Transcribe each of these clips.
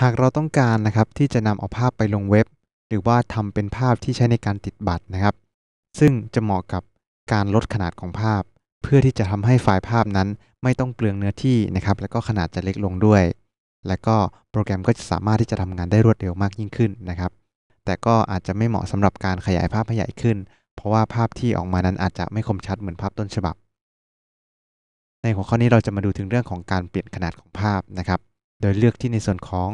หากเราต้องการนะครับที่จะนำเอาภาพไปลงเว็บ หรือว่าทำเป็นภาพที่ใช้ในการติดบัตรนะครับ ซึ่งจะเหมาะกับการลดขนาดของภาพ เพื่อที่จะทำให้ไฟล์ภาพนั้นไม่ต้องเปลืองเนื้อที่นะครับ แล้วก็ขนาดจะเล็กลงด้วย และก็โปรแกรมก็จะสามารถที่จะทำงานได้รวดเร็วมากยิ่งขึ้นนะครับ แต่ก็อาจจะไม่เหมาะสำหรับการขยายภาพให้ใหญ่ขึ้น เพราะว่าภาพที่ออกมานั้นอาจจะไม่คมชัดเหมือนภาพต้นฉบับ ในหัวข้อนี้เราจะมาดูถึงเรื่องของการเปลี่ยนขนาดของภาพนะครับโดยเลือกที่ในส่วนของ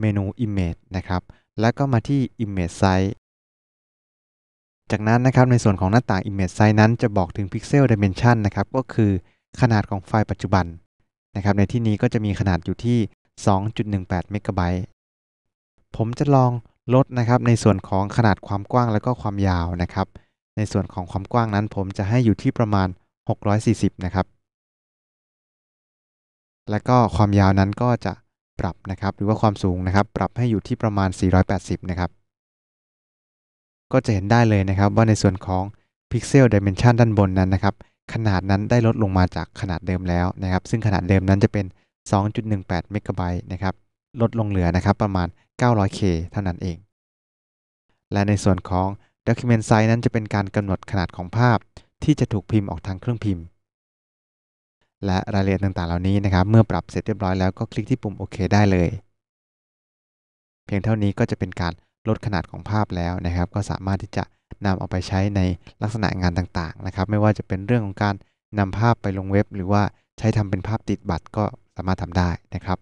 เมนู Image นะครับ แล้วก็มาที่ Image Size จากนั้นนะครับในส่วนของหน้าต่าง Image Size นั้นจะบอกถึง Pixel Dimension นะครับ ก็คือขนาดของไฟล์ปัจจุบันนะครับ ในที่นี้ก็จะมีขนาดอยู่ที่ 2.18เมกะไบต์ผมจะลองลดนะครับในส่วนของขนาดความกว้างแล้วก็ความยาวนะครับ ในส่วนของความกว้างนั้นผมจะให้อยู่ที่ประมาณ 640 นะครับ และก็ความยาวนั้นก็จะปรับนะครับหรือว่าความสูงนะครับปรับให้อยู่ที่ประมาณ 480 นะครับ ก็จะเห็นได้เลยนะครับว่าในส่วนของพิกเซลดิเมนชันด้านบนนั้นนะครับ ขนาดนั้นได้ลดลงมาจากขนาดเดิมแล้วนะครับ ซึ่งขนาดเดิมนั้นจะเป็น 2.18เมกะไบต์นะครับ ลดลงเหลือนะครับประมาณ 900K เท่านั้นเอง และในส่วนของ Document Size นั้นจะเป็นการกำหนดขนาดของภาพที่จะถูกพิมพ์ออกทางเครื่องพิมพ์และรายละเอียดต่างๆ เหล่านี้นะครับ เมื่อปรับเสร็จเรียบร้อยแล้วก็คลิกที่ปุ่มโอเคได้เลย เพียงเท่านี้ก็จะเป็นการลดขนาดของภาพแล้วนะครับ ก็สามารถที่จะนำเอาไปใช้ในลักษณะงานต่างๆ นะครับ ไม่ว่าจะเป็นเรื่องของการนำภาพไปลงเว็บ หรือว่าใช้ทำเป็นภาพติดบัตรก็สามารถทำได้นะครับ